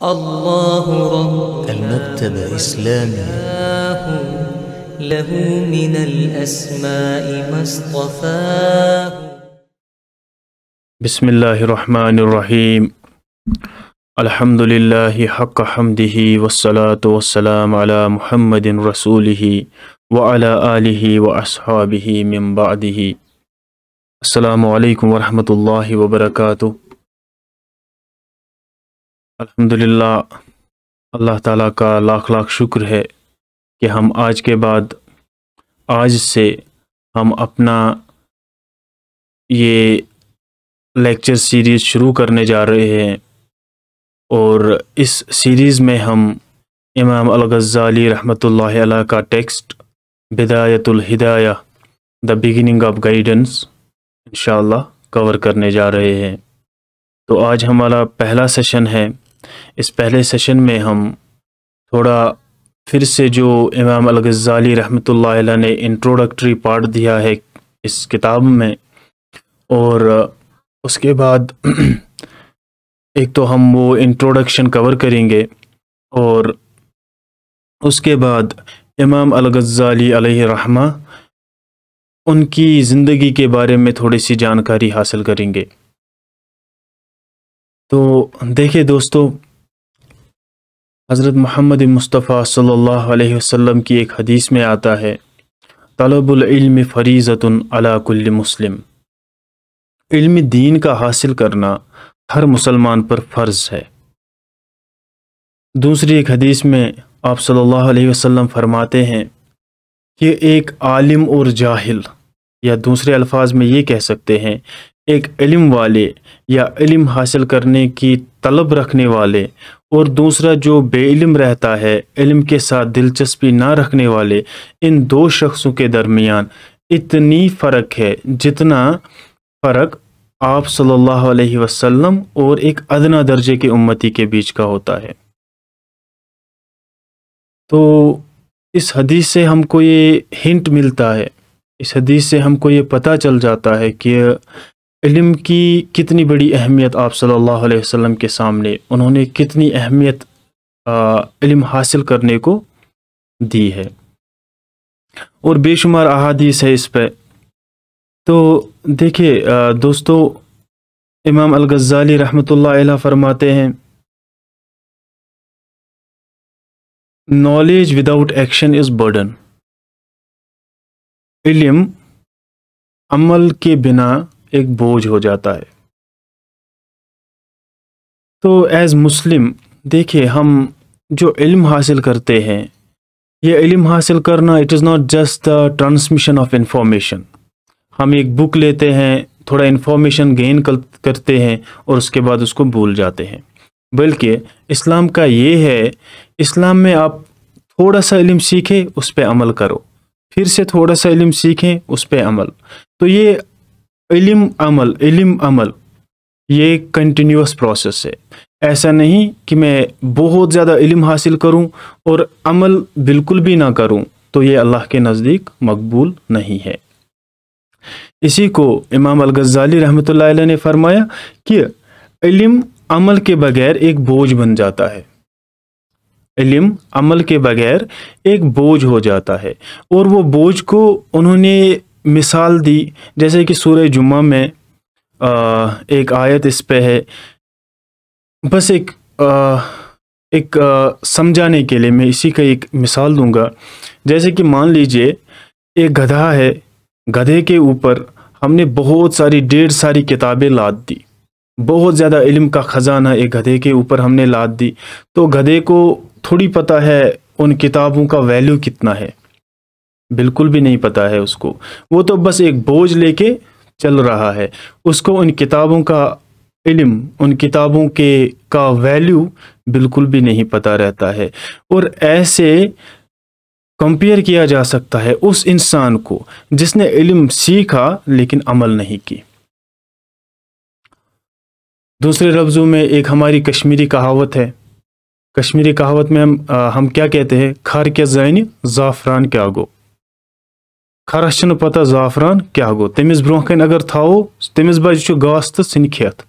الله رب المكتب إسلامية آه، له من الأسماء ما اصطفاه بسم الله الرحمن الرحيم الحمد لله حق حمده والصلاة والسلام على محمد رسوله وعلى آله وأصحابه من بعده السلام عليكم ورحمة الله وبركاته अल्हम्दुलिल्लाह अल्लाह ताला का लाख लाख शुक्र है कि हम आज के बाद आज से हम अपना ये लेक्चर सीरीज़ शुरू करने जा रहे हैं और इस सीरीज़ में हम इमाम अलगज़ाली रहमतुल्लाह का टेक्स्ट बिदायतुल हिदाया द बिगिनिंग ऑफ गाइडेंस इंशाल्लाह कवर करने जा रहे हैं तो आज हमारा पहला सेशन है इस पहले सेशन में हम थोड़ा फिर से जो इमाम अलगज़ाली रहमत ने इंट्रोडक्टरी पार्ट दिया है इस किताब में और उसके बाद एक तो हम वो इंट्रोडक्शन कवर करेंगे और उसके बाद इमाम अलगज़ाली रहमा उनकी ज़िंदगी के बारे में थोड़ी सी जानकारी हासिल करेंगे तो देखिए दोस्तों हज़रत मोहम्मद मुस्तफ़ा सल्लल्लाहु अलैहि वसल्लम की एक हदीस में आता है तलबुल्म अला कुल मुस्लिम इल्म दीन का हासिल करना हर मुसलमान पर फ़र्ज़ है दूसरी एक हदीस में आप सल्लल्लाहु अलैहि वसल्लम फरमाते हैं कि एक आलिम और जाहिल या दूसरे अल्फाज में ये कह सकते हैं एक इलम वाले या इलम हासिल करने की तलब रखने वाले और दूसरा जो बेइलम रहता है इलम के साथ दिलचस्पी ना रखने वाले इन दो शख्सों के दरमियान इतनी फ़र्क है जितना फ़र्क आप सल्लल्लाहु अलैहि वसल्लम और एक अदना दर्जे के उम्मती के बीच का होता है तो इस हदीस से हमको ये हिंट मिलता है इस हदीस से हमको ये पता चल जाता है कि इल्म की कितनी बड़ी अहमियत आप सल्लल्लाहु अलैहि वसल्लम के सामने उन्होंने कितनी अहमियत इल्म हासिल करने को दी है और बेशुमार अहादीस है इस पर तो देखिए दोस्तों इमाम अलगज़ाली रहमतुल्लाह फरमाते हैं knowledge without action is burden इल्म अमल के बिना एक बोझ हो जाता है तो एज़ मुस्लिम देखिए हम जो इल्म हासिल करते हैं ये इल्म हासिल करना it is not just the transmission of information हम एक बुक लेते हैं थोड़ा इन्फॉर्मेशन गेन करते हैं और उसके बाद उसको भूल जाते हैं बल्कि इस्लाम का ये है इस्लाम में आप थोड़ा सा इल्म सीखें उस पर अमल करो फिर से थोड़ा सा इल्म सीखें उस पर अमल तो ये इलम अमल इलम अमल ये कंटिन्यूस प्रोसेस है ऐसा नहीं कि मैं बहुत ज़्यादा इलम हासिल करूं और अमल बिल्कुल भी ना करूं तो ये अल्लाह के नज़दीक मकबूल नहीं है इसी को इमाम अलगजाली रहमत ने फरमाया कि इलम अमल के बगैर एक बोझ बन जाता है इलम अमल के बगैर एक बोझ हो जाता है और वो बोझ को उन्होंने मिसाल दी जैसे कि सूर्य जुम्मा में आ, एक आयत इस पे है बस एक आ, एक समझाने के लिए मैं इसी का एक मिसाल दूंगा जैसे कि मान लीजिए एक गधा है गधे के ऊपर हमने बहुत सारी डेढ़ सारी किताबें लाद दी बहुत ज़्यादा इल्म का ख़जाना एक गधे के ऊपर हमने लाद दी तो गधे को थोड़ी पता है उन किताबों का वैल्यू कितना है बिल्कुल भी नहीं पता है उसको वो तो बस एक बोझ लेके चल रहा है उसको उन किताबों का इल्म उन किताबों के का वैल्यू बिल्कुल भी नहीं पता रहता है और ऐसे कंपेयर किया जा सकता है उस इंसान को जिसने इल्म सीखा लेकिन अमल नहीं की दूसरे लफ्ज़ों में एक हमारी कश्मीरी कहावत है कश्मीरी कहावत में हम आ, हम क्या कहते हैं खार के जैन ज़ाफ़रान के आगो खरस चुन पता जाफरान क्या गो तमिस ब्रोह कन अगर थाओ तमिस चु घास तो सिन खेत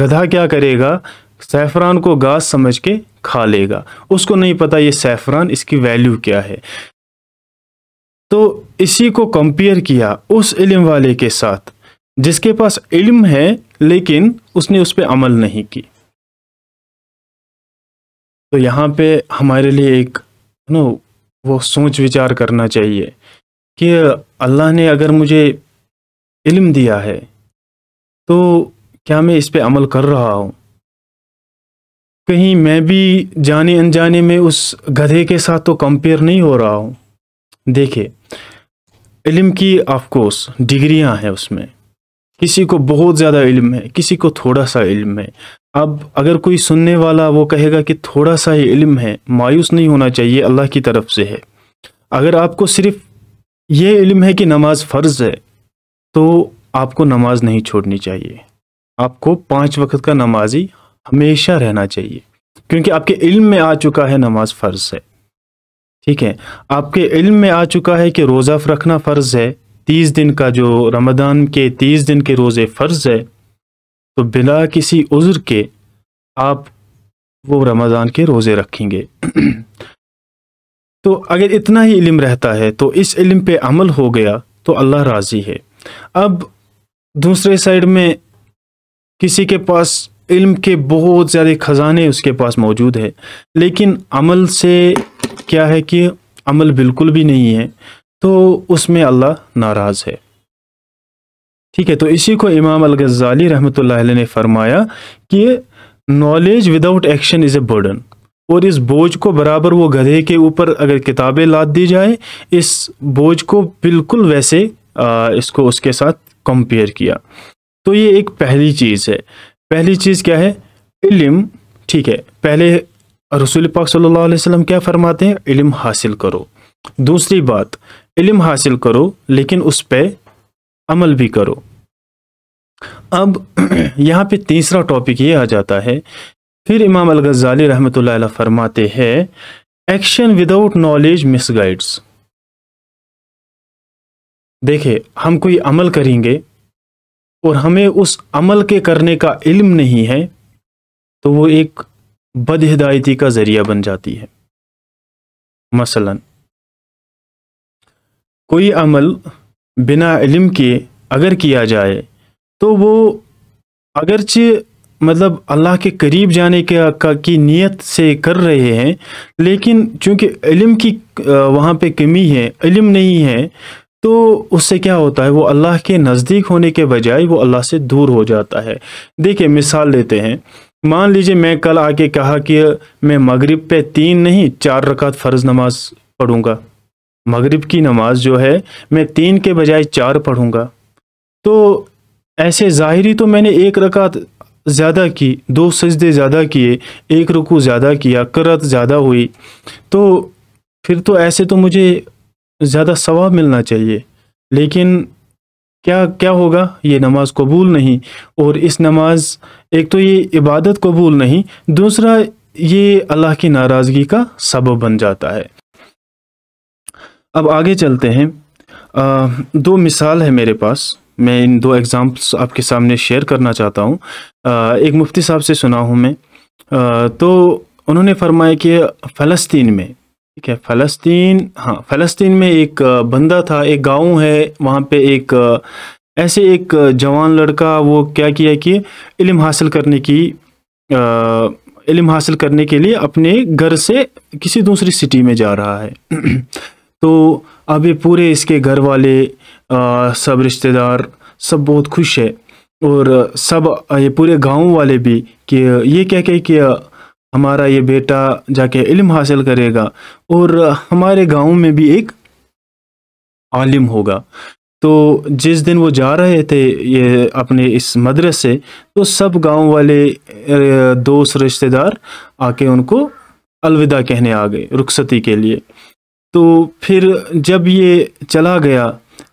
गधा क्या करेगा सैफरान को घास समझ के खा लेगा उसको नहीं पता ये सैफरान इसकी वैल्यू क्या है तो इसी को कंपेयर किया उस इल्म वाले के साथ जिसके पास इल्म है लेकिन उसने उस पर अमल नहीं की तो यहाँ पे हमारे लिए एक नो वो सोच विचार करना चाहिए कि अल्लाह ने अगर मुझे इल्म दिया है तो क्या मैं इस पे अमल कर रहा हूँ कहीं मैं भी जाने अनजाने में उस गधे के साथ तो कंपेयर नहीं हो रहा हूँ देखिए इल्म की ऑफकोर्स डिग्रियाँ हैं उसमें किसी को बहुत ज़्यादा इल्म है किसी को थोड़ा सा इल्म है अब अगर कोई सुनने वाला वो कहेगा कि थोड़ा सा ही इल्म है मायूस नहीं होना चाहिए अल्लाह की तरफ से है अगर आपको सिर्फ ये इल्म है कि नमाज फ़र्ज़ है तो आपको नमाज नहीं छोड़नी चाहिए आपको पाँच वक्त का नमाजी हमेशा रहना चाहिए क्योंकि आपके इल्म में आ चुका है नमाज फ़र्ज़ है ठीक है आपके इल्म में आ चुका है कि रोज़ा रखना फ़र्ज़ है तीस दिन का जो रमदान के तीस दिन के रोज़े फ़र्ज़ है तो बिना किसी उज़र के आप वो रमज़ान के रोज़े रखेंगे तो अगर इतना ही इल्म रहता है तो इस इल्म पे अमल हो गया तो अल्लाह राज़ी है अब दूसरे साइड में किसी के पास इल्म के बहुत ज़्यादा ख़जाने उसके पास मौजूद है लेकिन अमल से क्या है कि अमल बिल्कुल भी नहीं है तो उसमें अल्लाह नाराज़ है ठीक है तो इसी को इमाम अल गज़ाली रहमत ने फरमाया कि knowledge without action is a burden और इस बोझ को बराबर वो गधे के ऊपर अगर किताबें लाद दी जाए इस बोझ को बिल्कुल वैसे आ, इसको उसके साथ कंपेयर किया तो ये एक पहली चीज़ है पहली चीज़ क्या है इल्म ठीक है पहले रसूल पाक सल्लल्लाहु अलैहि वसल्लम क्या फरमाते हैं इल्म हासिल करो दूसरी बात इल्म हासिल करो लेकिन उस पर अमल भी करो अब यहाँ पे तीसरा टॉपिक ये आ जाता है फिर इमाम गजाली रहमत फरमाते हैं action without knowledge misguides देखे हम कोई अमल करेंगे और हमें उस अमल के करने का इल्म नहीं है तो वो एक बदहिदायती का ज़रिया बन जाती है मसलन कोई अमल बिना इल्म के अगर किया जाए तो वो अगरचे मतलब अल्लाह के करीब जाने के का, की नीयत से कर रहे हैं लेकिन चूँकि इलम की वहाँ पे कमी है इलम नहीं है तो उससे क्या होता है वो अल्लाह के नज़दीक होने के बजाय वो अल्लाह से दूर हो जाता है देखिए मिसाल लेते हैं मान लीजिए मैं कल आके कहा कि मैं मगरिब पे तीन नहीं चार रकात फ़र्ज़ नमाज पढ़ूँगा मगरिब की नमाज जो है मैं तीन के बजाय चार पढ़ूँगा तो ऐसे ज़ाहरी तो मैंने एक रकात ज़्यादा की दो सजदे ज़्यादा किए एक रुकू ज़्यादा किया करत ज़्यादा हुई तो फिर तो ऐसे तो मुझे ज़्यादा सवाब मिलना चाहिए लेकिन क्या क्या होगा ये नमाज कबूल नहीं और इस नमाज एक तो ये इबादत कबूल नहीं दूसरा ये अल्लाह की नाराज़गी का सबब बन जाता है अब आगे चलते हैं आ, दो मिसाल है मेरे पास मैं इन दो एग्ज़ाम्पल्स आपके सामने शेयर करना चाहता हूँ एक मुफ्ती साहब से सुना हूँ मैं आ, तो उन्होंने फरमाया कि फ़लस्तीन में ठीक है फ़लस्तीन हाँ फ़लस्तीन में एक बंदा था एक गांव है वहाँ पे एक ऐसे एक जवान लड़का वो क्या किया कि इल्म हासिल करने की आ, इल्म हासिल करने के लिए अपने घर से किसी दूसरी सिटी में जा रहा है तो अभी पूरे इसके घर वाले सब रिश्तेदार सब बहुत खुश है और सब ये पूरे गांव वाले भी कि ये कह के कि हमारा ये बेटा जाके इल्म हासिल करेगा और हमारे गांव में भी एक आलिम होगा तो जिस दिन वो जा रहे थे ये अपने इस मदरसे तो सब गांव वाले दोस्त रिश्तेदार आके उनको अलविदा कहने आ गए रुखसती के लिए तो फिर जब ये चला गया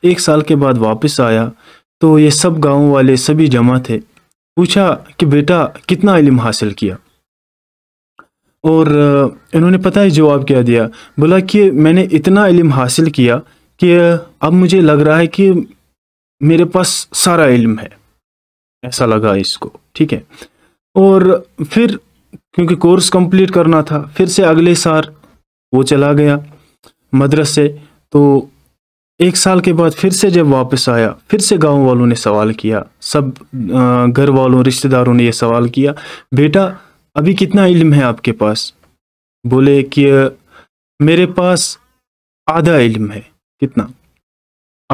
एक साल के बाद वापस आया तो ये सब गांव वाले सभी जमा थे पूछा कि बेटा कितना इलम हासिल किया और इन्होंने पता ही जवाब क्या दिया बोला कि मैंने इतना इलम हासिल किया कि अब मुझे लग रहा है कि मेरे पास सारा इल्म है ऐसा लगा इसको ठीक है और फिर क्योंकि कोर्स कंप्लीट करना था फिर से अगले साल वो चला गया मदरस से तो एक साल के बाद फिर से जब वापस आया फिर से गांव वालों ने सवाल किया सब घर वालों रिश्तेदारों ने यह सवाल किया बेटा अभी कितना इल्म है आपके पास बोले कि मेरे पास आधा इल्म है कितना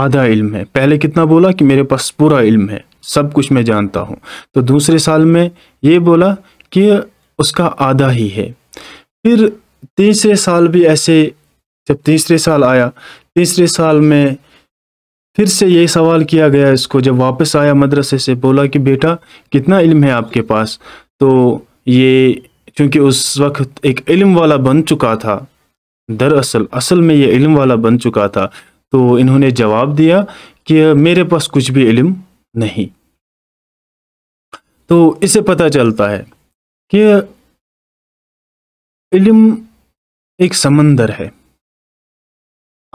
आधा इल्म है पहले कितना बोला कि मेरे पास पूरा इल्म है सब कुछ मैं जानता हूँ तो दूसरे साल में ये बोला कि उसका आधा ही है फिर तीसरे साल भी ऐसे जब तीसरे साल आया तीसरे साल में फिर से यही सवाल किया गया इसको जब वापस आया मदरसे से बोला कि बेटा कितना इल्म है आपके पास तो ये क्योंकि उस वक्त एक इल्म वाला बन चुका था दरअसल असल में ये इल्म वाला बन चुका था तो इन्होंने जवाब दिया कि मेरे पास कुछ भी इल्म नहीं तो इसे पता चलता है कि इल्म एक समंदर है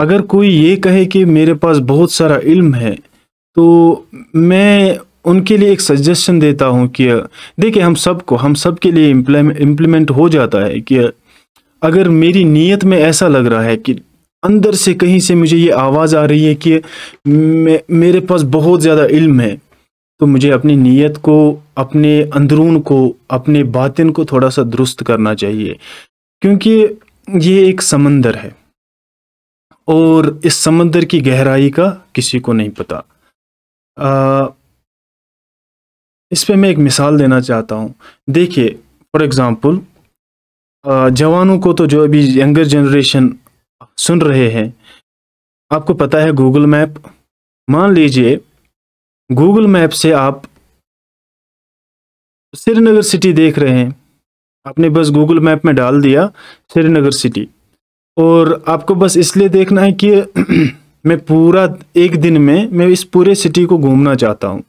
अगर कोई ये कहे कि मेरे पास बहुत सारा इल्म है तो मैं उनके लिए एक सजेशन देता हूँ कि देखिए हम सबको हम सब के लिए इम्प्लीमेंट हो जाता है कि अगर मेरी नीयत में ऐसा लग रहा है कि अंदर से कहीं से मुझे ये आवाज़ आ रही है कि मेरे पास बहुत ज़्यादा इल्म है तो मुझे अपनी नीयत को अपने अंदरून को अपने बातिन को थोड़ा सा दुरुस्त करना चाहिए क्योंकि ये एक समंदर है और इस समंदर की गहराई का किसी को नहीं पता आ, इस पे मैं एक मिसाल देना चाहता हूँ देखिए फॉर एग्ज़ाम्पल जवानों को तो जो अभी यंगर जनरेशन सुन रहे हैं आपको पता है गूगल मैप मान लीजिए गूगल मैप से आप श्रीनगर सिटी देख रहे हैं आपने बस गूगल मैप में डाल दिया श्रीनगर सिटी और आपको बस इसलिए देखना है कि मैं पूरा एक दिन में मैं इस पूरे सिटी को घूमना चाहता हूँ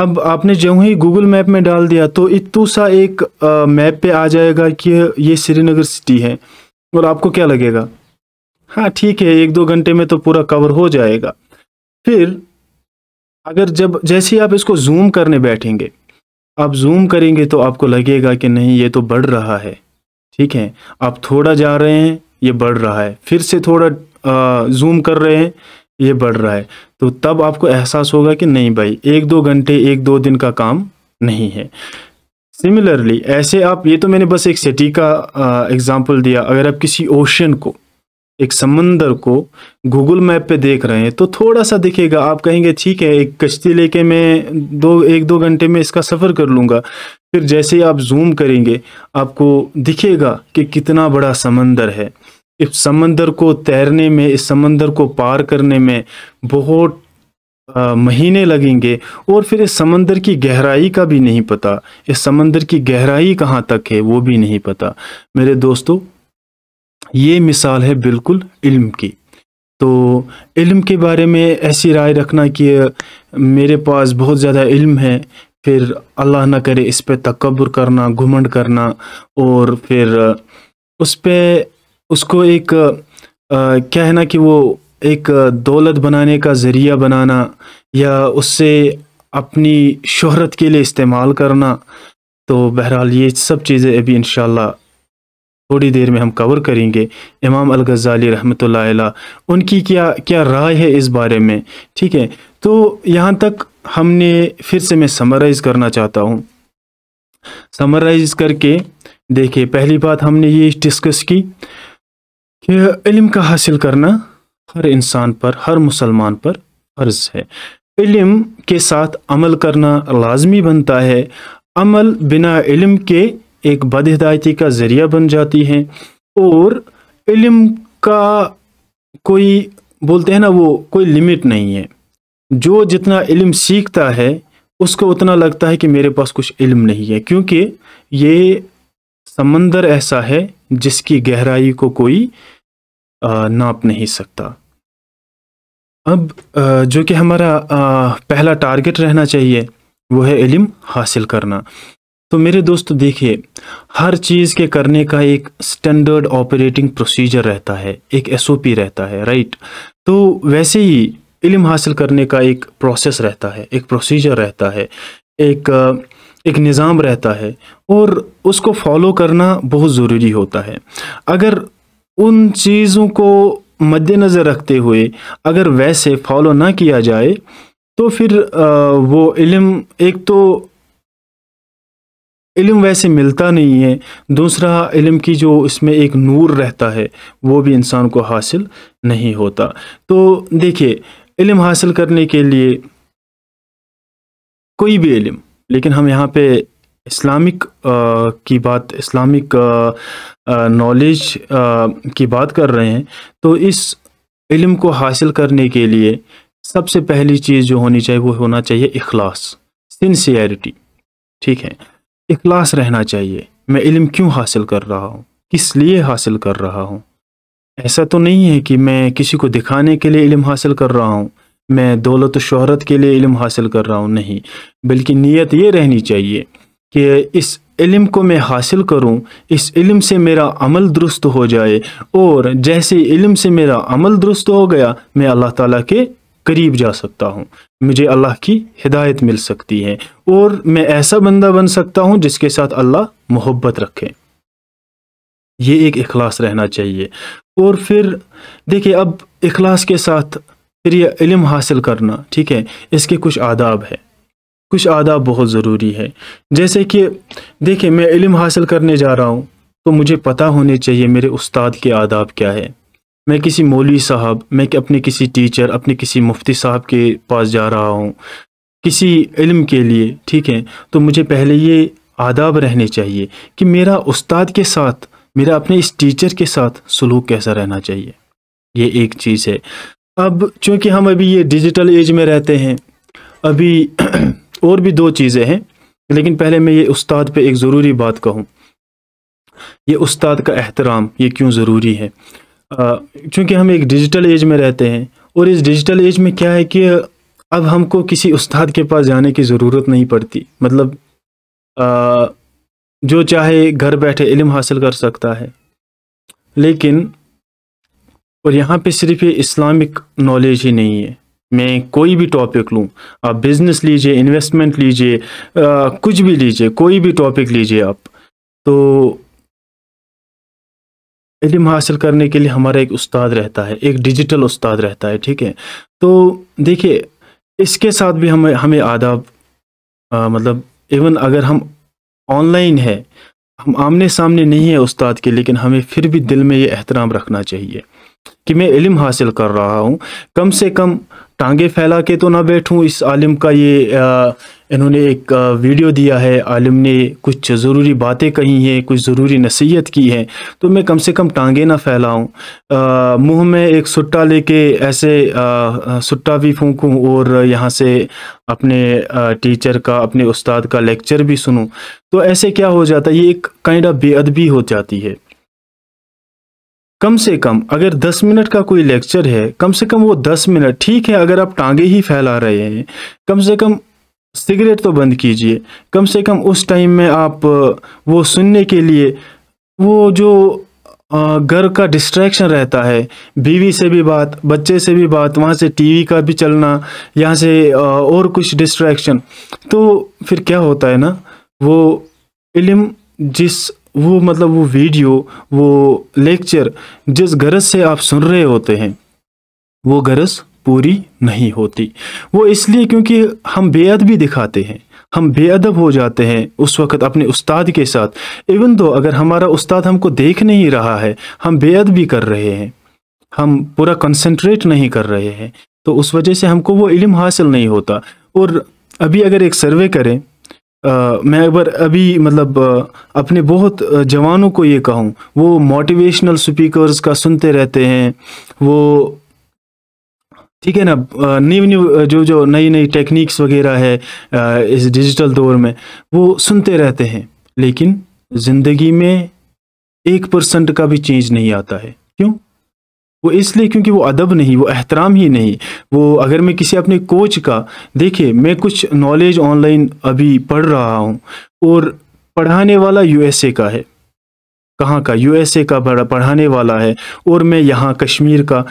अब आपने जो ही गूगल मैप में डाल दिया तो इतू सा एक आ, मैप पे आ जाएगा कि ये श्रीनगर सिटी है और आपको क्या लगेगा हाँ ठीक है एक दो घंटे में तो पूरा कवर हो जाएगा फिर अगर जब जैसे ही आप इसको जूम करने बैठेंगे आप जूम करेंगे तो आपको लगेगा कि नहीं ये तो बढ़ रहा है ठीक है आप थोड़ा जा रहे हैं ये बढ़ रहा है फिर से थोड़ा जूम कर रहे हैं ये बढ़ रहा है तो तब आपको एहसास होगा कि नहीं भाई एक दो घंटे एक दो दिन का काम नहीं है सिमिलरली ऐसे आप ये तो मैंने बस एक सिटी का एग्ज़ाम्पल दिया अगर आप किसी ओशन को एक समंदर को गूगल मैप पे देख रहे हैं तो थोड़ा सा दिखेगा आप कहेंगे ठीक है एक कश्ती लेके मैं दो एक दो घंटे में इसका सफ़र कर लूँगा फिर जैसे ही आप जूम करेंगे आपको दिखेगा कि कितना बड़ा समंदर है इस समंदर को तैरने में इस समंदर को पार करने में बहुत आ, महीने लगेंगे और फिर इस समंदर की गहराई का भी नहीं पता इस समंदर की गहराई कहाँ तक है वो भी नहीं पता मेरे दोस्तों ये मिसाल है बिल्कुल इल्म की तो इल्म के बारे में ऐसी राय रखना कि मेरे पास बहुत ज़्यादा इल्म है फिर अल्लाह ना करे इस पर तकबर करना घुमंड करना और फिर उस पर उसको एक कहना क्या है ना कि वो एक दौलत बनाने का ज़रिया बनाना या उससे अपनी शहरत के लिए इस्तेमाल करना तो बहरहाल ये सब चीज़ें अभी इन थोड़ी देर में हम कवर करेंगे इमाम अल गज़ाली रहमत उनकी क्या क्या राय है इस बारे में ठीक है तो यहाँ तक हमने फिर से मैं समराइज़ करना चाहता हूँ समराइज़ करके देखिए पहली बात हमने ये डिस्कस की कि इल्म का हासिल करना हर इंसान पर हर मुसलमान पर फ़र्ज़ है इल्म के साथ अमल करना लाजमी बनता है अमल बिना इल्म के एक बद हिदायती का ज़रिया बन जाती हैं और इल्म का कोई बोलते हैं ना वो कोई लिमिट नहीं है जो जितना इल्म सीखता है उसको उतना लगता है कि मेरे पास कुछ इल्म नहीं है क्योंकि ये समंदर ऐसा है जिसकी गहराई को कोई नाप नहीं सकता अब जो कि हमारा पहला टारगेट रहना चाहिए वो है इल्म हासिल करना तो मेरे दोस्त देखिए हर चीज़ के करने का एक स्टैंडर्ड ऑपरेटिंग प्रोसीजर रहता है एक एसओपी रहता है राइट तो वैसे ही इल्म हासिल करने का एक प्रोसेस रहता है एक प्रोसीजर रहता है एक एक निज़ाम रहता है और उसको फॉलो करना बहुत ज़रूरी होता है अगर उन चीज़ों को मद्देनज़र रखते हुए अगर वैसे फॉलो ना किया जाए तो फिर वो इल्म एक तो इल्म वैसे मिलता नहीं है दूसरा इल्म की जो इसमें एक नूर रहता है वो भी इंसान को हासिल नहीं होता तो देखिए इल्म हासिल करने के लिए कोई भी इल्म लेकिन हम यहाँ पे इस्लामिक आ, की बात इस्लामिक नॉलेज की बात कर रहे हैं तो इस इल्म को हासिल करने के लिए सबसे पहली चीज़ जो होनी चाहिए वो होना चाहिए अखलास सिंसियरिटी ठीक है इखलास रहना चाहिए मैं इल्म क्यों हासिल कर रहा हूँ किस लिए हासिल कर रहा हूँ ऐसा तो नहीं है कि मैं किसी को दिखाने के लिए इल्म हासिल कर रहा हूँ मैं दौलत शहरत के लिए इल्म हासिल कर रहा हूँ नहीं बल्कि नीयत ये रहनी चाहिए कि इस इल्म को मैं हासिल करूं इस इल्म से मेरा अमल दुरुस्त हो जाए और जैसे इल्म से मेरा अमल दुरुस्त हो गया मैं अल्लाह ताला के करीब जा सकता हूँ मुझे अल्लाह की हिदायत मिल सकती है और मैं ऐसा बंदा बन सकता हूँ जिसके साथ अल्लाह मोहब्बत रखे ये एक अखलास रहना चाहिए और फिर देखिए अब अखलास के साथ फिर यह इलम हासिल करना ठीक है इसके कुछ आदाब है कुछ आदाब बहुत ज़रूरी है जैसे कि देखिए मैं इलम हासिल करने जा रहा हूँ तो मुझे पता होने चाहिए मेरे उस्ताद के आदाब क्या है मैं किसी मौलवी साहब मैं कि अपने किसी टीचर अपने किसी मुफ्ती साहब के पास जा रहा हूँ किसी इल्म के लिए ठीक है तो मुझे पहले ये आदाब रहने चाहिए कि मेरा उस्ताद के साथ मेरा अपने इस टीचर के साथ सलूक कैसा रहना चाहिए ये एक चीज़ है अब चूंकि हम अभी ये डिजिटल एज में रहते हैं अभी और भी दो चीज़ें हैं लेकिन पहले मैं ये उस्ताद पे एक ज़रूरी बात कहूँ ये उस्ताद का एहतराम ये क्यों ज़रूरी है चूँकि हम एक डिजिटल एज में रहते हैं और इस डिजिटल एज में क्या है कि अब हमको किसी उस्ताद के पास जाने की ज़रूरत नहीं पड़ती मतलब आ, जो चाहे घर बैठे इलम हासिल कर सकता है लेकिन और यहाँ पे सिर्फ ये इस्लामिक नॉलेज ही नहीं है मैं कोई भी टॉपिक लूँ आप बिज़नेस लीजिए इन्वेस्टमेंट लीजिए कुछ भी लीजिए कोई भी टॉपिक लीजिए आप तो इलम हासिल करने के लिए हमारा एक उस्ताद रहता है एक डिजिटल उस्ताद रहता है ठीक है तो देखिए इसके साथ भी हमें हमें आदाब आ, मतलब इवन अगर हम ऑनलाइन है हम आमने सामने नहीं है उस्ताद के लेकिन हमें फिर भी दिल में ये एहतराम रखना चाहिए कि मैं इलम हासिल कर रहा हूँ कम से कम टांगे फैला के तो ना बैठूं इस आलिम का ये आ, इन्होंने एक वीडियो दिया है आलिम ने कुछ ज़रूरी बातें कही हैं कुछ ज़रूरी नसीहत की है तो मैं कम से कम टांगे ना फैलाऊं मुंह में एक सुट्टा लेके ऐसे सुट्टा भी फूंकूं और यहाँ से अपने आ, टीचर का अपने उस्ताद का लेक्चर भी सुनूं तो ऐसे क्या हो जाता है ये एक काइंड ऑफ बेअदबी हो जाती है कम से कम अगर 10 मिनट का कोई लेक्चर है कम से कम वो 10 मिनट ठीक है अगर आप टांगे ही फैला रहे हैं कम से कम सिगरेट तो बंद कीजिए कम से कम उस टाइम में आप वो सुनने के लिए वो जो घर का डिस्ट्रैक्शन रहता है बीवी से भी बात बच्चे से भी बात वहाँ से टीवी का भी चलना यहाँ से और कुछ डिस्ट्रैक्शन तो फिर क्या होता है ना वो इलम जिस वो मतलब वो वीडियो वो लेक्चर जिस गरज से आप सुन रहे होते हैं वो गरज पूरी नहीं होती वो इसलिए क्योंकि हम भी दिखाते हैं हम बेअदब हो जाते हैं उस वक़्त अपने उस्ताद के साथ इवन दो अगर हमारा उस्ताद हमको देख नहीं रहा है हम भी कर रहे हैं हम पूरा कंसंट्रेट नहीं कर रहे हैं तो उस वजह से हमको वो इल्म हासिल नहीं होता और अभी अगर एक सर्वे करें आ, मैं अगर अभी मतलब आ, अपने बहुत जवानों को ये कहूँ वो मोटिवेशनल स्पीकर्स का सुनते रहते हैं वो ठीक है ना न्यू न्यू जो जो नई नई टेक्निक्स वगैरह है आ, इस डिजिटल दौर में वो सुनते रहते हैं लेकिन ज़िंदगी में एक परसेंट का भी चेंज नहीं आता है वो इसलिए क्योंकि वो अदब नहीं वो एहतराम ही नहीं वो अगर मैं किसी अपने कोच का देखिए मैं कुछ नॉलेज ऑनलाइन अभी पढ़ रहा हूँ और पढ़ाने वाला यूएसए का है कहाँ का यूएसए का बड़ा पढ़ाने वाला है और मैं यहाँ कश्मीर का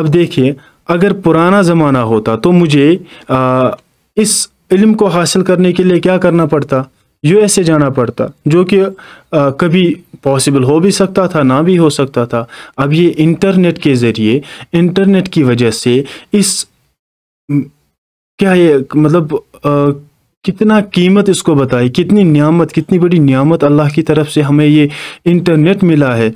अब देखिए अगर पुराना ज़माना होता तो मुझे आ, इस इल्म को हासिल करने के लिए क्या करना पड़ता यूएसए जाना पड़ता जो कि कभी पॉसिबल हो भी सकता था ना भी हो सकता था अब ये इंटरनेट के ज़रिए इंटरनेट की वजह से इस क्या ये मतलब आ, कितना कीमत इसको बताई कितनी नियामत कितनी बड़ी नियामत अल्लाह की तरफ से हमें ये इंटरनेट मिला है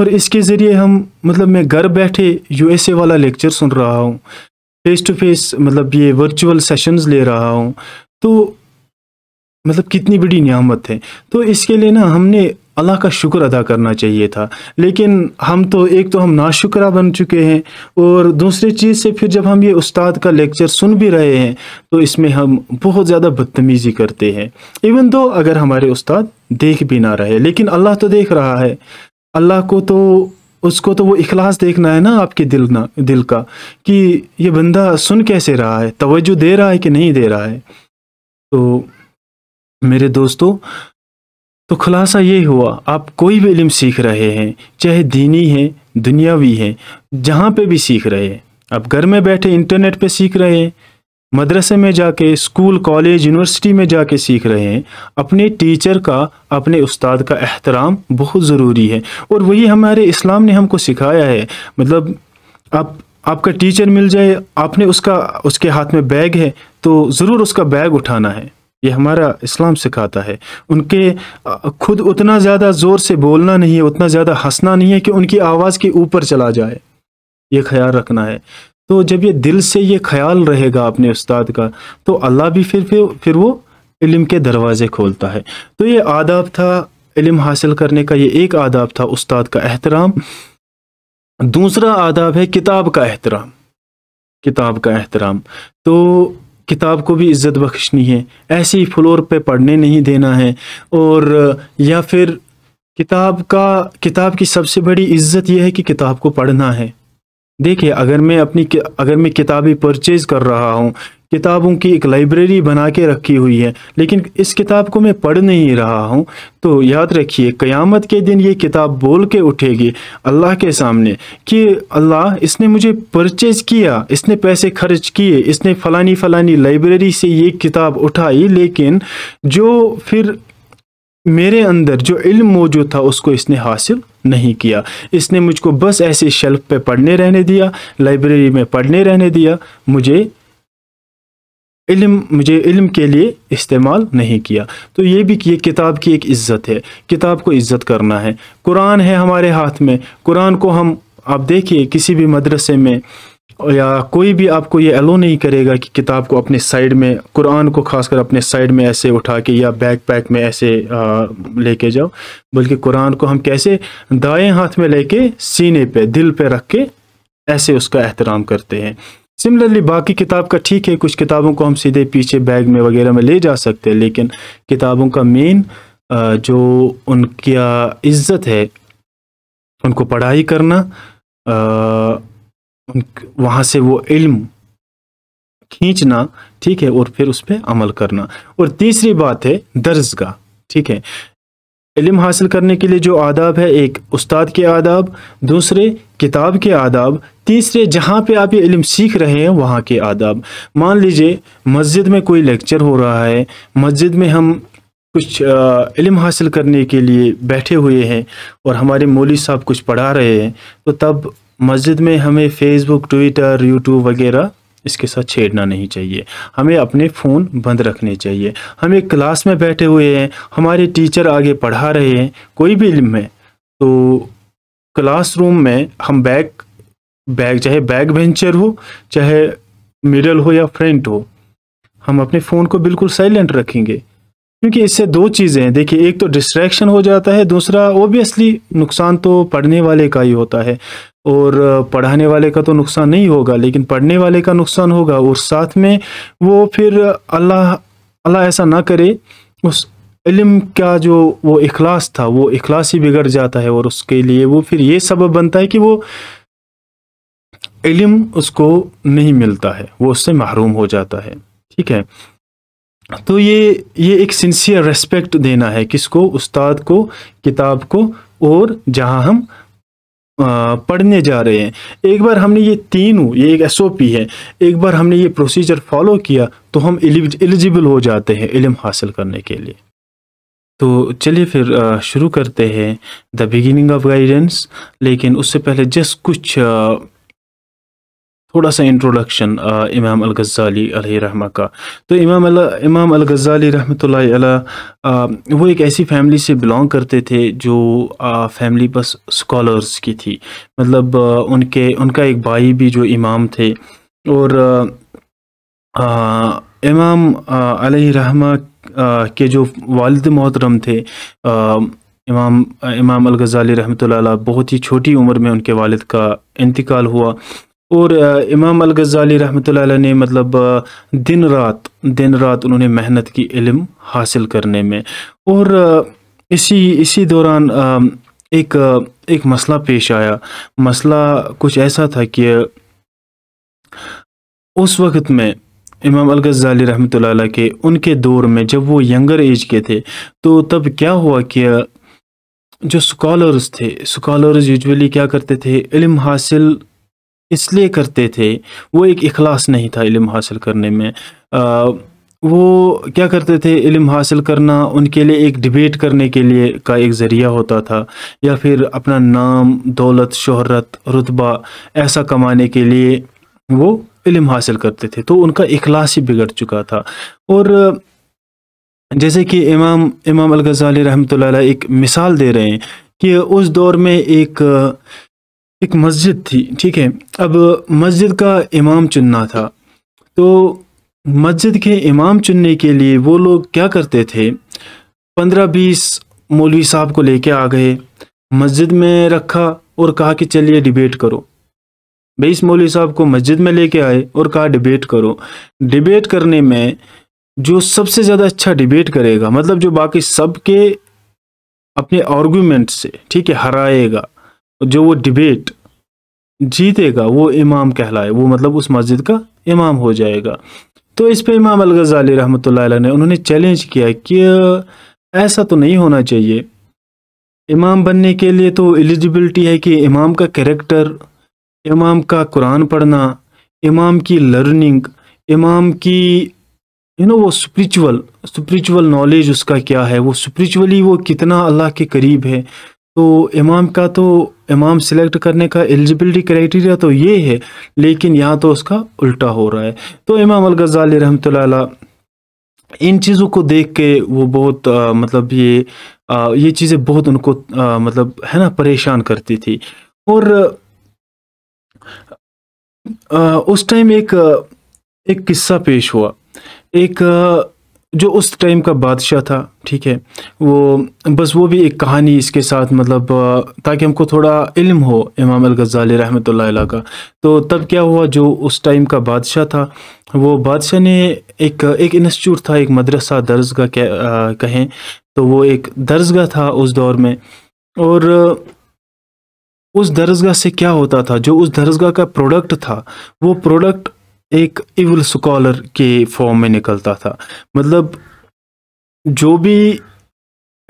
और इसके ज़रिए हम मतलब मैं घर बैठे यूएसए वाला लेक्चर सुन रहा हूँ फेस टू फेस मतलब ये वर्चुअल सेशंस ले रहा हूँ तो मतलब कितनी बड़ी नियामत है तो इसके लिए ना हमने अल्लाह का शुक्र अदा करना चाहिए था लेकिन हम तो एक तो हम नाशुकरा बन चुके हैं और दूसरी चीज़ से फिर जब हम ये उस्ताद का लेक्चर सुन भी रहे हैं तो इसमें हम बहुत ज़्यादा बदतमीज़ी करते हैं इवन दो अगर हमारे उस्ताद देख भी ना रहे लेकिन अल्लाह तो देख रहा है अल्लाह को तो उसको तो वो इखलास देखना है ना आपके दिल ना दिल का कि ये बंदा सुन कैसे रहा है तोज्जो दे रहा है कि नहीं दे रहा है तो मेरे दोस्तों तो खुलासा ये हुआ आप कोई भी इल्म सीख रहे हैं चाहे दीनी है दुनियावी है जहाँ पे भी सीख रहे हैं आप घर में बैठे इंटरनेट पे सीख रहे हैं मदरसे में जाके स्कूल कॉलेज यूनिवर्सिटी में जाके सीख रहे हैं अपने टीचर का अपने उस्ताद का एहतराम बहुत ज़रूरी है और वही हमारे इस्लाम ने हमको सिखाया है मतलब आप आपका टीचर मिल जाए आपने उसका उसके हाथ में बैग है तो ज़रूर उसका बैग उठाना है ये हमारा इस्लाम सिखाता है उनके खुद उतना ज़्यादा ज़ोर से बोलना नहीं है उतना ज़्यादा हंसना नहीं है कि उनकी आवाज़ के ऊपर चला जाए ये ख्याल रखना है तो जब ये दिल से ये ख्याल रहेगा अपने उस्ताद का तो अल्लाह भी फिर फिर फिर वो इलम के दरवाज़े खोलता है तो ये आदाब था इलम हासिल करने का ये एक आदाब था उस्ताद का एहतराम दूसरा आदाब है किताब का एहतराम किताब का एहतराम तो किताब को भी इज़्ज़त बख्शनी है ऐसे ही फ्लोर पे पढ़ने नहीं देना है और या फिर किताब का किताब की सबसे बड़ी इज़्ज़त यह है कि किताब को पढ़ना है देखिए अगर मैं अपनी अगर मैं किताबें परचेज़ कर रहा हूँ किताबों की एक लाइब्रेरी बना के रखी हुई है लेकिन इस किताब को मैं पढ़ नहीं रहा हूँ तो याद रखिए क़यामत के दिन ये किताब बोल के उठेगी अल्लाह के सामने कि अल्लाह इसने मुझे परचेज किया इसने पैसे खर्च किए इसने फ़लानी फ़लानी लाइब्रेरी से ये किताब उठाई लेकिन जो फिर मेरे अंदर जो इल्म मौजूद था उसको इसने हासिल नहीं किया इसने मुझको बस ऐसे शेल्फ पे पढ़ने रहने दिया लाइब्रेरी में पढ़ने रहने दिया मुझे इल्म मुझे इल्म के लिए इस्तेमाल नहीं किया तो ये भी कि ये किताब की एक इज़्ज़त है किताब को इज़्ज़त करना है कुरान है हमारे हाथ में कुरान को हम आप देखिए किसी भी मदरसे में या कोई भी आपको ये अलो नहीं करेगा कि किताब को अपने साइड में कुरान को खासकर अपने साइड में ऐसे उठा के या बैक पैक में ऐसे लेके जाओ बल्कि कुरान को हम कैसे दाएं हाथ में लेके सीने पे दिल पे रख के ऐसे उसका एहतराम करते हैं सिमिलरली बाकी किताब का ठीक है कुछ किताबों को हम सीधे पीछे बैग में वगैरह में ले जा सकते हैं लेकिन किताबों का मेन जो उनकी इज्जत है उनको पढ़ाई करना वहाँ से वो इल्म खींचना ठीक है और फिर उस पर अमल करना और तीसरी बात है का ठीक है इल्म हासिल करने के लिए जो आदाब है एक उस्ताद के आदाब दूसरे किताब के आदाब तीसरे जहाँ पे आप ये इल्म सीख रहे हैं वहाँ के आदाब मान लीजिए मस्जिद में कोई लेक्चर हो रहा है मस्जिद में हम कुछ इल्म हासिल करने के लिए बैठे हुए हैं और हमारे मौली साहब कुछ पढ़ा रहे हैं तो तब मस्जिद में हमें फेसबुक ट्विटर यूट्यूब वगैरह इसके साथ छेड़ना नहीं चाहिए हमें अपने फ़ोन बंद रखने चाहिए हम एक क्लास में बैठे हुए हैं हमारे टीचर आगे पढ़ा रहे हैं कोई भी इल्म है तो क्लासरूम में हम बैक बैग चाहे बैक वेंचर हो चाहे मिडल हो या फ्रंट हो हम अपने फ़ोन को बिल्कुल साइलेंट रखेंगे क्योंकि इससे दो चीज़ें हैं देखिए एक तो डिस्ट्रैक्शन हो जाता है दूसरा ओबियसली नुकसान तो पढ़ने वाले का ही होता है और पढ़ाने वाले का तो नुकसान नहीं होगा लेकिन पढ़ने वाले का नुकसान होगा और साथ में वो फिर अल्लाह अल्लाह ऐसा ना करे उस इलम का जो वो इखलास था वो इखलास ही बिगड़ जाता है और उसके लिए वो फिर ये सबब बनता है कि वो इलम उसको नहीं मिलता है वो उससे महरूम हो जाता है ठीक है तो ये ये एक सिंसियर रेस्पेक्ट देना है किसको उस्ताद को किताब को और जहां हम पढ़ने जा रहे हैं एक बार हमने ये तीनों ये एक एसओपी है एक बार हमने ये प्रोसीजर फॉलो किया तो हम एलिजिबल हो जाते हैं इलम हासिल करने के लिए तो चलिए फिर शुरू करते हैं द बिगिनिंग ऑफ गाइडेंस लेकिन उससे पहले जस्ट कुछ थोड़ा सा इंट्रोडक्शन इमाम अल गज़ाली रहमा का तो इमाम अला, इमाम अल गज़ाली रहमत uh, वो एक ऐसी फैमिली से बिलोंग करते थे जो आ, uh, फैमिली बस स्कॉलर्स की थी मतलब आ, uh, उनके उनका एक भाई भी जो इमाम थे और आ, इमाम रहमा के जो वालद मोहतरम थे आ, इमाम इमाम गजाली रहमत बहुत ही छोटी उम्र में उनके वालिद का इंतकाल हुआ और इमाम अल गज़ाली रहमत ने मतलब दिन रात दिन रात उन्होंने मेहनत की इलम हासिल करने में और इसी इसी दौरान एक एक मसला पेश आया मसला कुछ ऐसा था कि उस वक़्त में इमाम अल गज़ाली रहमत के उनके दौर में जब वो यंगर एज के थे तो तब क्या हुआ कि जो स्कॉलर्स थे स्कॉलर्स यूजुअली क्या करते थे इल्म हासिल इसलिए करते थे वो एक अखलास नहीं था इल्म हासिल करने में आ, वो क्या करते थे इल्म हासिल करना उनके लिए एक डिबेट करने के लिए का एक ज़रिया होता था या फिर अपना नाम दौलत शहरत रुतबा ऐसा कमाने के लिए वो इल्म हासिल करते थे तो उनका अखलास ही बिगड़ चुका था और जैसे कि इमाम इमाम अलगज़ाली रहमत एक मिसाल दे रहे हैं कि उस दौर में एक एक मस्जिद थी ठीक है अब मस्जिद का इमाम चुनना था तो मस्जिद के इमाम चुनने के लिए वो लोग क्या करते थे पंद्रह बीस मौलवी साहब को लेके आ गए मस्जिद में रखा और कहा कि चलिए डिबेट करो बीस मौलवी साहब को मस्जिद में लेके आए और कहा डिबेट करो डिबेट करने में जो सबसे ज़्यादा अच्छा डिबेट करेगा मतलब जो बाकी सब के अपने आर्गूमेंट से ठीक है हराएगा जो वो डिबेट जीतेगा वो इमाम कहलाए वो मतलब उस मस्जिद का इमाम हो जाएगा तो इस पे इमाम गजाली रहमत ने उन्होंने चैलेंज किया कि ऐसा तो नहीं होना चाहिए इमाम बनने के लिए तो एलिजिबिलिटी है कि इमाम का कैरेक्टर इमाम का कुरान पढ़ना इमाम की लर्निंग इमाम की यू नो वो स्परिचुअल स्परिचुअल नॉलेज उसका क्या है वो स्परिचुअली वो कितना अल्लाह के करीब है तो इमाम का तो इमाम सिलेक्ट करने का एलिजिबिलिटी क्राइटेरिया तो ये है लेकिन यहाँ तो उसका उल्टा हो रहा है तो इमाम अल गज़ाली रहमत इन चीज़ों को देख के वो बहुत आ, मतलब ये आ, ये चीज़ें बहुत उनको आ, मतलब है ना परेशान करती थी और आ, उस टाइम एक एक किस्सा पेश हुआ एक जो उस टाइम का बादशाह था ठीक है वो बस वो भी एक कहानी इसके साथ मतलब ताकि हमको थोड़ा इल्म हो इमाम अल गजाल रहमत का तो तब क्या हुआ जो उस टाइम का बादशाह था वो बादशाह ने एक एक इंस्टीट्यूट था एक मदरसा दर्जगा कहें तो वो एक दर्जगा था उस दौर में और उस दर्जगा से क्या होता था जो उस दर्जगा का प्रोडक्ट था वो प्रोडक्ट एक इवल स्कॉलर के फॉर्म में निकलता था मतलब जो भी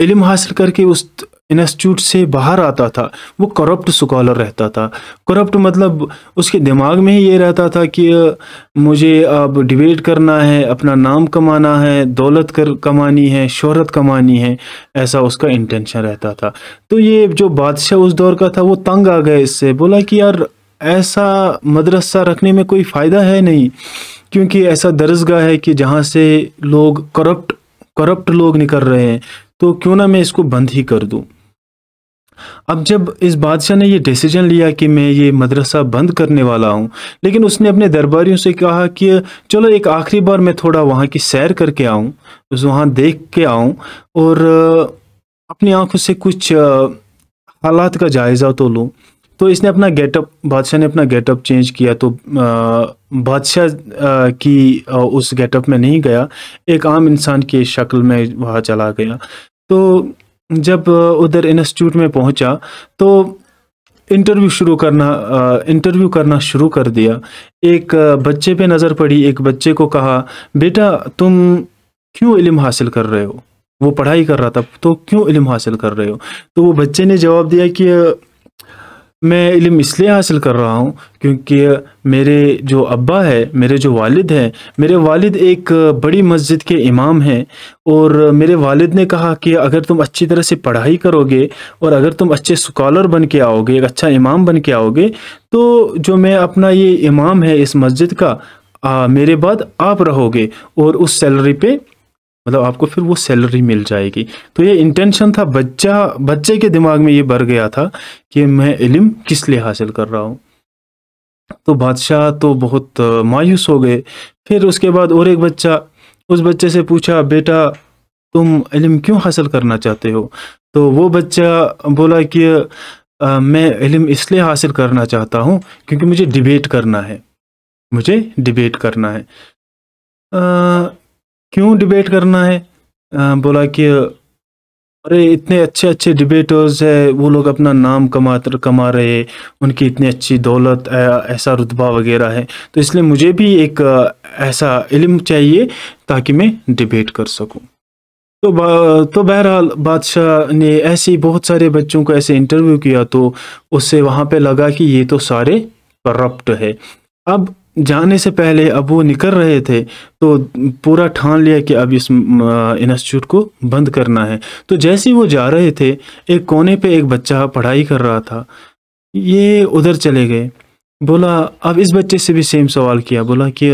इल्म हासिल करके उस इंस्टीट्यूट से बाहर आता था वो करप्ट स्कॉलर रहता था करप्ट मतलब उसके दिमाग में ही ये रहता था कि मुझे अब डिबेट करना है अपना नाम कमाना है दौलत कर कमानी है शोहरत कमानी है ऐसा उसका इंटेंशन रहता था तो ये जो बादशाह उस दौर का था वो तंग आ गए इससे बोला कि यार ऐसा मदरसा रखने में कोई फ़ायदा है नहीं क्योंकि ऐसा दरसगा है कि जहाँ से लोग करप्ट करप्ट लोग निकल रहे हैं तो क्यों ना मैं इसको बंद ही कर दूँ अब जब इस बादशाह ने यह डिसीजन लिया कि मैं ये मदरसा बंद करने वाला हूँ लेकिन उसने अपने दरबारियों से कहा कि चलो एक आखिरी बार मैं थोड़ा वहाँ की सैर करके आऊँ वहाँ देख के आऊँ और अपनी आंखों से कुछ हालात का जायज़ा तो लूँ तो इसने अपना गेटअप बादशाह ने अपना गेटअप चेंज किया तो बादशाह की आ, उस गेटअप में नहीं गया एक आम इंसान की शक्ल में वहाँ चला गया तो जब उधर इंस्टीट्यूट में पहुँचा तो इंटरव्यू शुरू करना इंटरव्यू करना शुरू कर दिया एक बच्चे पे नज़र पड़ी एक बच्चे को कहा बेटा तुम क्यों इल्म हासिल कर रहे हो वो पढ़ाई कर रहा था तो क्यों इल्म हासिल कर रहे हो तो वो बच्चे ने जवाब दिया कि मैं इलम इसलिए हासिल कर रहा हूँ क्योंकि मेरे जो अब्बा है मेरे जो वालिद हैं मेरे वालिद एक बड़ी मस्जिद के इमाम हैं और मेरे वालिद ने कहा कि अगर तुम अच्छी तरह से पढ़ाई करोगे और अगर तुम अच्छे स्कॉलर बन के आओगे एक अच्छा इमाम बन के आओगे तो जो मैं अपना ये इमाम है इस मस्जिद का आ, मेरे बाद आप रहोगे और उस सैलरी पर मतलब आपको फिर वो सैलरी मिल जाएगी तो ये इंटेंशन था बच्चा बच्चे के दिमाग में ये भर गया था कि मैं इलम किस लिए हासिल कर रहा हूँ तो बादशाह तो बहुत मायूस हो गए फिर उसके बाद और एक बच्चा उस बच्चे से पूछा बेटा तुम इलम क्यों हासिल करना चाहते हो तो वो बच्चा बोला कि आ, मैं इलम इसलिए हासिल करना चाहता हूँ क्योंकि मुझे डिबेट करना है मुझे डिबेट करना है आ, क्यों डिबेट करना है आ, बोला कि अरे इतने अच्छे अच्छे डिबेटर्स है वो लोग अपना नाम कमा कमा रहे उनकी इतनी अच्छी दौलत ऐसा रुतबा वगैरह है तो इसलिए मुझे भी एक ऐसा इल्म चाहिए ताकि मैं डिबेट कर सकूं तो बा, तो बहरहाल बादशाह ने ऐसे बहुत सारे बच्चों को ऐसे इंटरव्यू किया तो उससे वहाँ पे लगा कि ये तो सारे करप्ट है अब जाने से पहले अब वो निकल रहे थे तो पूरा ठान लिया कि अब इस इंस्टीट्यूट को बंद करना है तो जैसे वो जा रहे थे एक कोने पे एक बच्चा पढ़ाई कर रहा था ये उधर चले गए बोला अब इस बच्चे से भी सेम सवाल किया बोला कि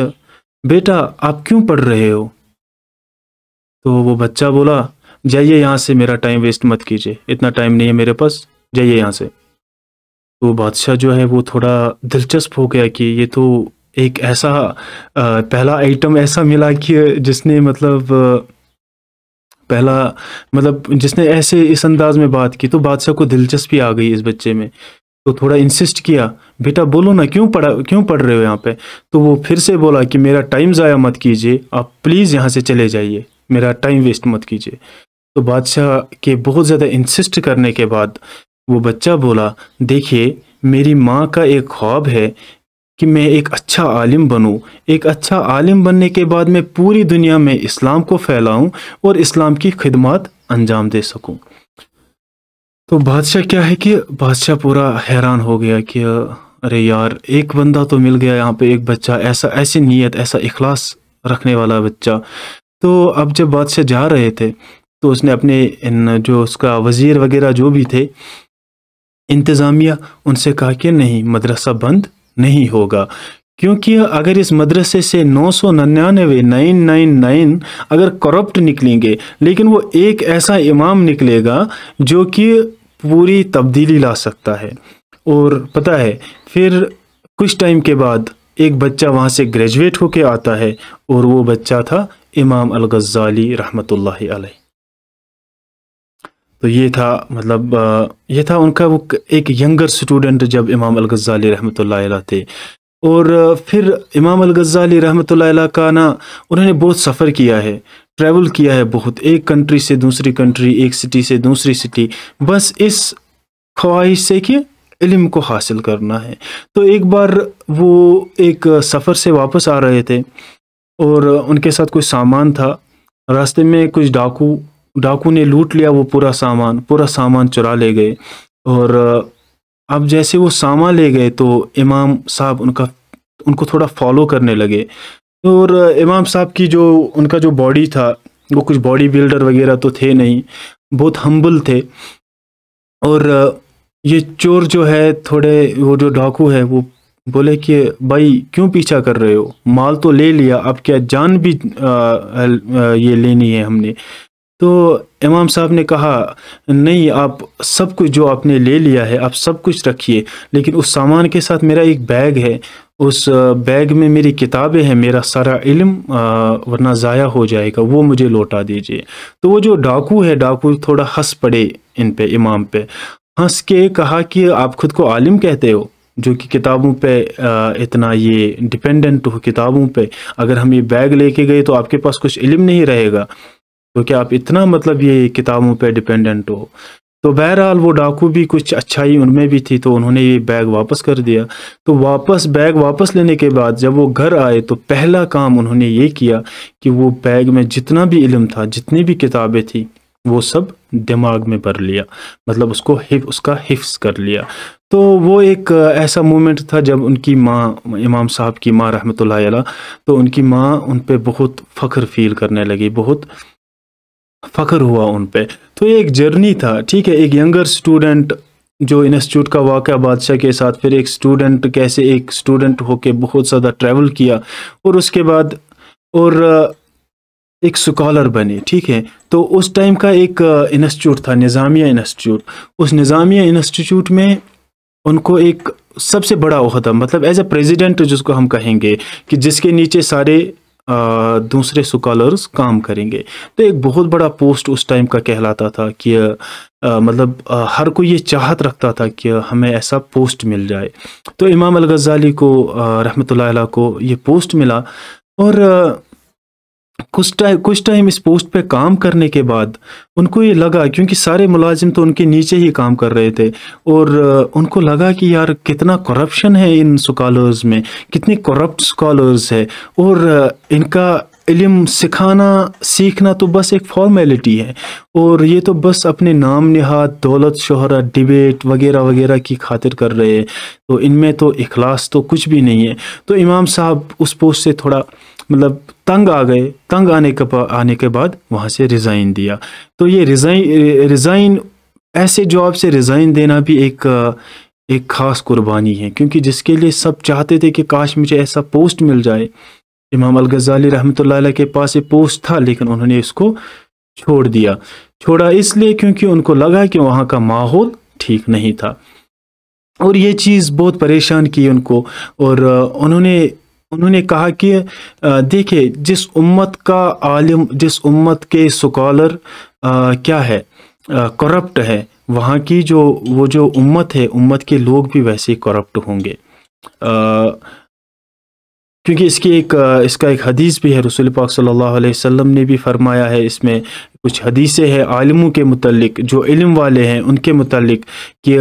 बेटा आप क्यों पढ़ रहे हो तो वो बच्चा बोला जाइए यहाँ से मेरा टाइम वेस्ट मत कीजिए इतना टाइम नहीं है मेरे पास जाइए यहाँ से तो बादशाह जो है वो थोड़ा दिलचस्प हो गया कि ये तो एक ऐसा पहला आइटम ऐसा मिला कि जिसने मतलब पहला मतलब जिसने ऐसे इस अंदाज में बात की तो बादशाह को दिलचस्पी आ गई इस बच्चे में तो थोड़ा इंसिस्ट किया बेटा बोलो ना क्यों पढ़ा क्यों पढ़ रहे हो यहाँ पे तो वो फिर से बोला कि मेरा टाइम ज़ाया मत कीजिए आप प्लीज़ यहाँ से चले जाइए मेरा टाइम वेस्ट मत कीजिए तो बादशाह के बहुत ज़्यादा इंसिस्ट करने के बाद वो बच्चा बोला देखिए मेरी माँ का एक ख्वाब है कि मैं एक अच्छा आलिम बनूं एक अच्छा आलिम बनने के बाद मैं पूरी दुनिया में इस्लाम को फैलाऊं और इस्लाम की खिदमत अंजाम दे सकूं तो बादशाह क्या है कि बादशाह पूरा हैरान हो गया कि अरे यार एक बंदा तो मिल गया यहाँ पे एक बच्चा ऐसा ऐसी नीयत ऐसा इखलास रखने वाला बच्चा तो अब जब बादशाह जा रहे थे तो उसने अपने इन जो उसका वज़ीर वगैरह जो भी थे इंतज़ामिया उनसे कहा कि नहीं मदरसा बंद नहीं होगा क्योंकि अगर इस मदरसे से नौ सौ नन्यानवे नाइन नाइन नाइन अगर करप्ट निकलेंगे लेकिन वो एक ऐसा इमाम निकलेगा जो कि पूरी तब्दीली ला सकता है और पता है फिर कुछ टाइम के बाद एक बच्चा वहाँ से ग्रेजुएट होके आता है और वो बच्चा था इमाम अलगज़ाली रहमतुल्लाह अलैह तो ये था मतलब ये था उनका वो एक यंगर स्टूडेंट जब इमाम अलगज़ाली रहमत थे और फिर इमाम अलगज़ाली रहमत का ना उन्होंने बहुत सफ़र किया है ट्रैवल किया है बहुत एक कंट्री से दूसरी कंट्री एक सिटी से दूसरी सिटी बस इस ख्वाहिश से कि इलम को हासिल करना है तो एक बार वो एक सफ़र से वापस आ रहे थे और उनके साथ कोई सामान था रास्ते में कुछ डाकू डाकू ने लूट लिया वो पूरा सामान पूरा सामान चुरा ले गए और अब जैसे वो सामान ले गए तो इमाम साहब उनका उनको थोड़ा फॉलो करने लगे और इमाम साहब की जो उनका जो बॉडी था वो कुछ बॉडी बिल्डर वगैरह तो थे नहीं बहुत हम्बल थे और ये चोर जो है थोड़े वो जो डाकू है वो बोले कि भाई क्यों पीछा कर रहे हो माल तो ले लिया अब क्या जान भी आ, आ, ये लेनी है हमने तो इमाम साहब ने कहा नहीं आप सब कुछ जो आपने ले लिया है आप सब कुछ रखिए लेकिन उस सामान के साथ मेरा एक बैग है उस बैग में मेरी किताबें हैं मेरा सारा इल्म वरना ज़ाया हो जाएगा वो मुझे लौटा दीजिए तो वो जो डाकू है डाकू थोड़ा हंस पड़े इन पे इमाम पे हंस के कहा कि आप खुद को आलिम कहते हो जो कि किताबों पे इतना ये डिपेंडेंट हो किताबों पे अगर हम ये बैग लेके गए तो आपके पास कुछ इल्म नहीं रहेगा क्योंकि आप इतना मतलब ये किताबों पे डिपेंडेंट हो तो बहरहाल वो डाकू भी कुछ अच्छाई उनमें भी थी तो उन्होंने ये बैग वापस कर दिया तो वापस बैग वापस लेने के बाद जब वो घर आए तो पहला काम उन्होंने ये किया कि वो बैग में जितना भी इलम था जितनी भी किताबें थी वो सब दिमाग में भर लिया मतलब उसको हिफ उसका हिफ्स कर लिया तो वो एक ऐसा मोमेंट था जब उनकी माँ इमाम साहब की माँ रहमत तो उनकी माँ उन पर बहुत फ़ख्र फील करने लगी बहुत फ़ख्र हुआ उन पर तो ये एक जर्नी था ठीक है एक यंगर स्टूडेंट जो इंस्टीट्यूट का वाक़ बादशाह के साथ फिर एक स्टूडेंट कैसे एक स्टूडेंट होके बहुत ज़्यादा ट्रैवल किया और उसके बाद और एक स्कॉलर बने ठीक है तो उस टाइम का एक इंस्टीट्यूट था निज़ामिया इंस्टीट्यूट उस निज़ामिया इंस्टीट्यूट में उनको एक सबसे बड़ा अहदा मतलब एज ए प्रेजिडेंट जिसको हम कहेंगे कि जिसके नीचे सारे दूसरे स्कॉलर्स काम करेंगे तो एक बहुत बड़ा पोस्ट उस टाइम का कहलाता था कि मतलब हर कोई ये चाहत रखता था कि हमें ऐसा पोस्ट मिल जाए तो इमाम अल गज़ाली को रहमत को ये पोस्ट मिला और कुछ टाइम कुछ टाइम इस पोस्ट पे काम करने के बाद उनको ये लगा क्योंकि सारे मुलाजिम तो उनके नीचे ही काम कर रहे थे और उनको लगा कि यार कितना करप्शन है इन स्कॉलर्स में कितने करप्ट स्कॉलर्स है और इनका इलम सिखाना सीखना तो बस एक फॉर्मेलिटी है और ये तो बस अपने नाम नहाद दौलत शहरत डिबेट वगैरह वगैरह की खातिर कर रहे हैं तो इनमें तो इखलास तो कुछ भी नहीं है तो इमाम साहब उस पोस्ट से थोड़ा मतलब तंग आ गए तंग आने के आने के बाद वहाँ से रिज़ाइन दिया तो ये रिज़ाइन रिज़ाइन ऐसे जॉब से रिज़ाइन देना भी एक एक ख़ास कुर्बानी है क्योंकि जिसके लिए सब चाहते थे कि काश मुझे ऐसा पोस्ट मिल जाए इमाम अल गज़ाली रहमत के पास ये पोस्ट था लेकिन उन्होंने इसको छोड़ दिया छोड़ा इसलिए क्योंकि उनको लगा कि वहाँ का माहौल ठीक नहीं था और ये चीज़ बहुत परेशान की उनको और उन्होंने उन्होंने कहा कि देखिए जिस उम्मत का आलिम जिस उम्मत के स्कॉलर क्या है करप्ट है वहाँ की जो वो जो उम्मत है उम्मत के लोग भी वैसे करप्ट होंगे क्योंकि इसकी एक इसका एक हदीस भी है रसूल पाक सल्लल्लाहु अलैहि वसल्लम ने भी फरमाया है इसमें कुछ हदीसें हैं आलिमों के मतलब जो इल्म वाले हैं उनके मतलब कि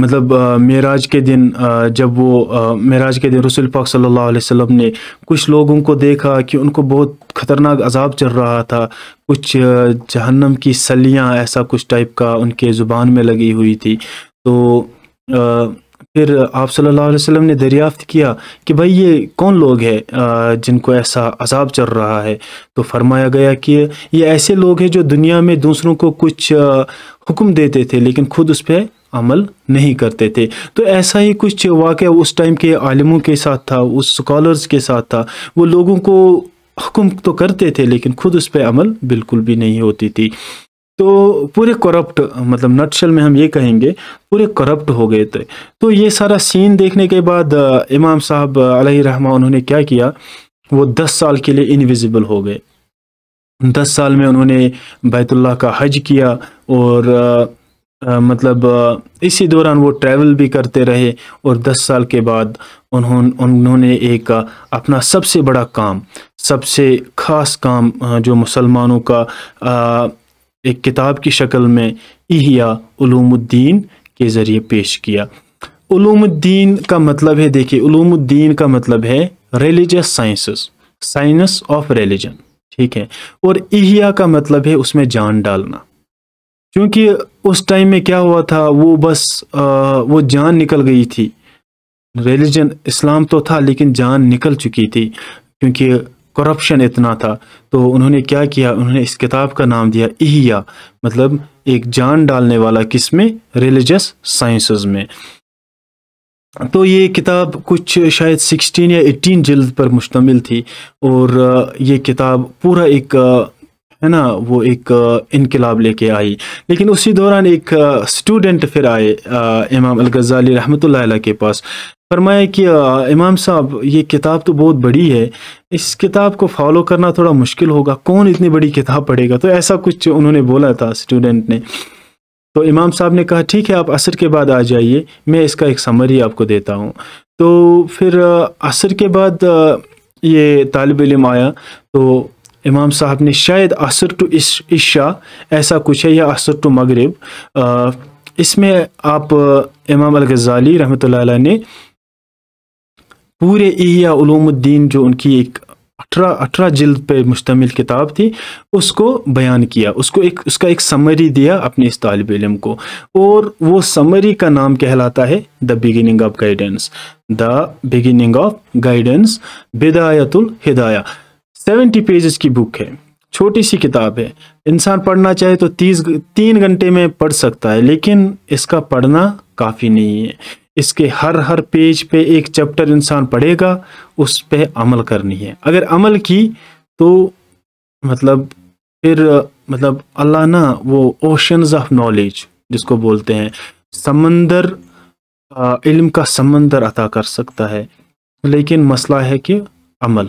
मतलब मेराज के दिन जब वो मेराज के दिन रसूल पाक सल्लल्लाहु अलैहि वसल्लम ने कुछ लोगों को देखा कि उनको बहुत ख़तरनाक अजाब चल रहा था कुछ जहन्नम की सलियाँ ऐसा कुछ टाइप का उनके ज़ुबान में लगी हुई थी तो फिर आप सल्लल्लाहु अलैहि वसल्लम ने दरियाफ़्त किया कि भाई ये कौन लोग हैं जिनको ऐसा अजाब चल रहा है तो फरमाया गया कि ये ऐसे लोग हैं जो दुनिया में दूसरों को कुछ हुक्म देते थे लेकिन खुद उस पर अमल नहीं करते थे तो ऐसा ही कुछ वाक़ उस टाइम के आलमों के साथ था उस स्कॉलर्स के साथ था वो लोगों को हुक्म तो करते थे लेकिन खुद उस पर अमल बिल्कुल भी नहीं होती थी तो पूरे करप्ट मतलब नटशल में हम ये कहेंगे पूरे करप्ट हो गए थे तो ये सारा सीन देखने के बाद इमाम साहब रहमा उन्होंने क्या किया वो दस साल के लिए इनविजिबल हो गए दस साल में उन्होंने बैतुल्ला का हज किया और मतलब इसी दौरान वो ट्रैवल भी करते रहे और 10 साल के बाद उन्होंने उन्होंने एक अपना सबसे बड़ा काम सबसे ख़ास काम जो मुसलमानों का एक किताब की शक्ल में इहियाद्दीन के ज़रिए पेश किया उलूमुद्दीन का मतलब है देखिए उलूमुद्दीन का मतलब है religious sciences science of religion ठीक है और इहिया का मतलब है उसमें जान डालना क्योंकि उस टाइम में क्या हुआ था वो बस आ, वो जान निकल गई थी रिलीजन इस्लाम तो था लेकिन जान निकल चुकी थी क्योंकि करप्शन इतना था तो उन्होंने क्या किया उन्होंने इस किताब का नाम दिया इहिया मतलब एक जान डालने वाला किस में रिलीजस साइंसेस में तो ये किताब कुछ शायद 16 या 18 जल्द पर मुश्तमिल थी और ये किताब पूरा एक है ना वो एक इनकलाब लेके आई लेकिन उसी दौरान एक स्टूडेंट फिर आए इमाम अलगजाली गज़ाली के पास फरमाया कि इमाम साहब ये किताब तो बहुत बड़ी है इस किताब को फॉलो करना थोड़ा मुश्किल होगा कौन इतनी बड़ी किताब पढ़ेगा तो ऐसा कुछ उन्होंने बोला था स्टूडेंट ने तो इमाम साहब ने कहा ठीक है आप असर के बाद आ जाइए मैं इसका एक समरी आपको देता हूँ तो फिर असर के बाद ये तालब इम आया तो इमाम साहब ने शायद असर टू तो इशा ऐसा कुछ है या असर टू तो मगरब इसमें आप इमाम अलगज़ाली रहमत ने पूरे इया जो उनकी एक अठारह अठारह जल्द पर मुश्तमिल किताब थी उसको बयान किया उसको एक उसका एक समरी दिया अपने इस तालब इलम को और वो समरी का नाम कहलाता है the beginning of guidance the beginning of guidance बिदायतुल हिदाया सेवेंटी पेजेस की बुक है छोटी सी किताब है इंसान पढ़ना चाहे तो तीस तीन घंटे में पढ़ सकता है लेकिन इसका पढ़ना काफ़ी नहीं है इसके हर हर पेज पे एक चैप्टर इंसान पढ़ेगा उस पर अमल करनी है अगर अमल की तो मतलब फिर मतलब अल्लाह ना वो ओशंस ऑफ नॉलेज जिसको बोलते हैं समंदर इल्म का समंदर अता कर सकता है लेकिन मसला है कि अमल